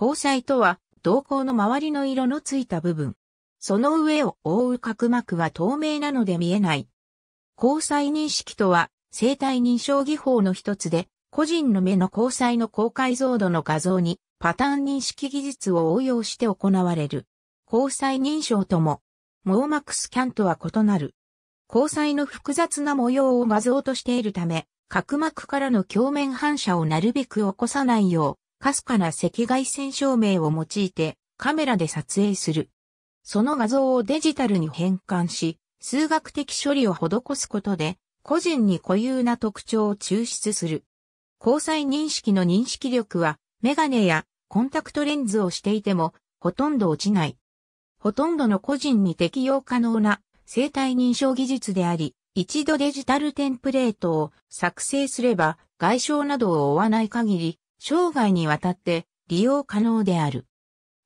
交彩とは、瞳孔の周りの色のついた部分。その上を覆う角膜は透明なので見えない。虹彩認識とは、生体認証技法の一つで、個人の目の交彩の高解像度の画像に、パターン認識技術を応用して行われる。虹彩認証とも、網膜スキャンとは異なる。虹彩の複雑な模様を画像としているため、角膜からの鏡面反射をなるべく起こさないよう、かすかな赤外線照明を用いてカメラで撮影する。その画像をデジタルに変換し、数学的処理を施すことで、個人に固有な特徴を抽出する。交際認識の認識力は、メガネやコンタクトレンズをしていても、ほとんど落ちない。ほとんどの個人に適用可能な生体認証技術であり、一度デジタルテンプレートを作成すれば、外傷などを負わない限り、生涯にわたって利用可能である。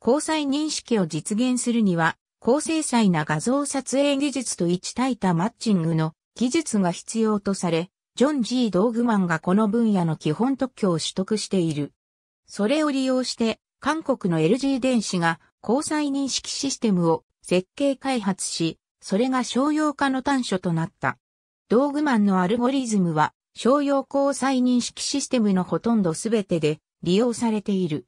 交際認識を実現するには、高精細な画像撮影技術と一対多マッチングの技術が必要とされ、ジョン・ G・ ドーグマンがこの分野の基本特許を取得している。それを利用して、韓国の LG 電子が交際認識システムを設計開発し、それが商用化の端緒となった。ドーグマンのアルゴリズムは商用交際認識システムのほとんどすべてで利用されている。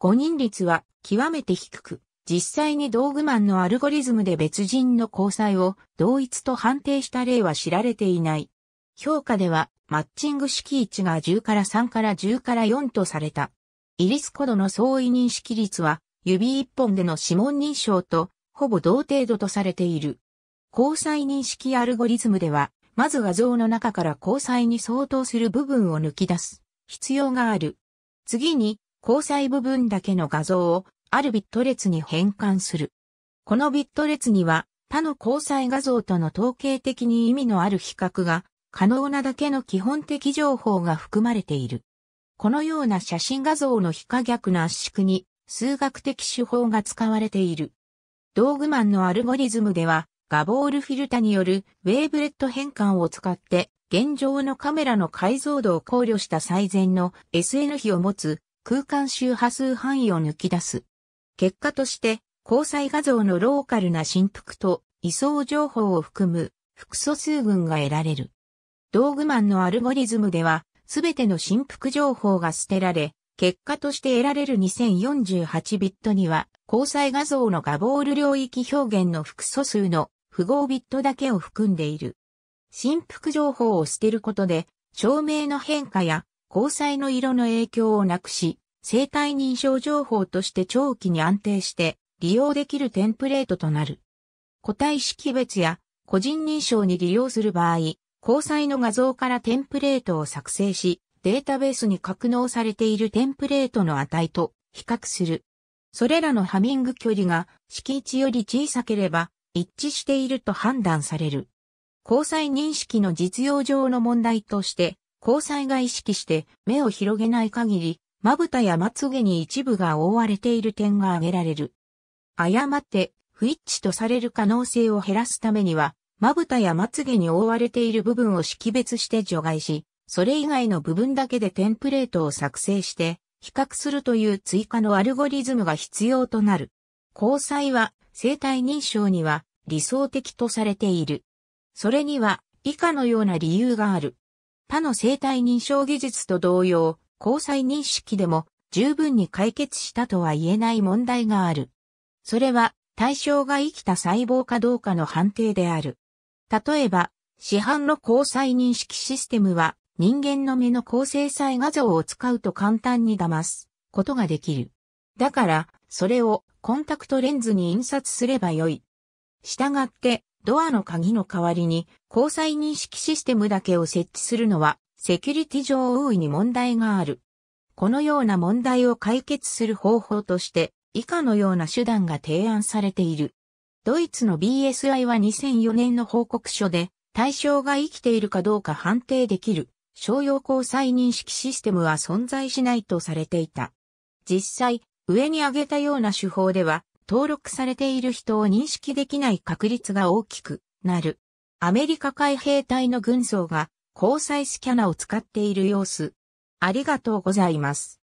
誤認率は極めて低く、実際に道具マンのアルゴリズムで別人の交際を同一と判定した例は知られていない。評価ではマッチング式置が10から3から10から4とされた。イリスコドの相違認識率は指1本での指紋認証とほぼ同程度とされている。交際認識アルゴリズムではまず画像の中から交際に相当する部分を抜き出す必要がある。次に、交際部分だけの画像をあるビット列に変換する。このビット列には他の交際画像との統計的に意味のある比較が可能なだけの基本的情報が含まれている。このような写真画像の非可逆の圧縮に数学的手法が使われている。道具マンのアルゴリズムではガボールフィルタによるウェーブレット変換を使って現状のカメラの解像度を考慮した最善の SN 比を持つ空間周波数範囲を抜き出す。結果として交際画像のローカルな振幅と位相情報を含む複素数群が得られる。道具マンのアルゴリズムではすべての振幅情報が捨てられ、結果として得られる2048ビットには、交際画像のガボール領域表現の複素数の符号ビットだけを含んでいる。振幅情報を捨てることで、照明の変化や光彩の色の影響をなくし、生体認証情報として長期に安定して利用できるテンプレートとなる。個体識別や個人認証に利用する場合、交際の画像からテンプレートを作成し、データベースに格納されているテンプレートの値と比較する。それらのハミング距離が敷地より小さければ、一致していると判断される。交際認識の実用上の問題として、交際が意識して目を広げない限り、まぶたやまつげに一部が覆われている点が挙げられる。誤って不一致とされる可能性を減らすためには、まぶたやまつげに覆われている部分を識別して除外し、それ以外の部分だけでテンプレートを作成して、比較するという追加のアルゴリズムが必要となる。交際は、生体認証には、理想的とされている。それには以下のような理由がある。他の生体認証技術と同様、交際認識でも十分に解決したとは言えない問題がある。それは対象が生きた細胞かどうかの判定である。例えば、市販の交際認識システムは人間の目の高精細画像を使うと簡単に騙すことができる。だから、それをコンタクトレンズに印刷すればよい。したがって、ドアの鍵の代わりに交際認識システムだけを設置するのはセキュリティ上大いに問題がある。このような問題を解決する方法として以下のような手段が提案されている。ドイツの BSI は2004年の報告書で対象が生きているかどうか判定できる商用交際認識システムは存在しないとされていた。実際、上に挙げたような手法では登録されている人を認識できない確率が大きくなる。アメリカ海兵隊の軍曹が交際スキャナを使っている様子。ありがとうございます。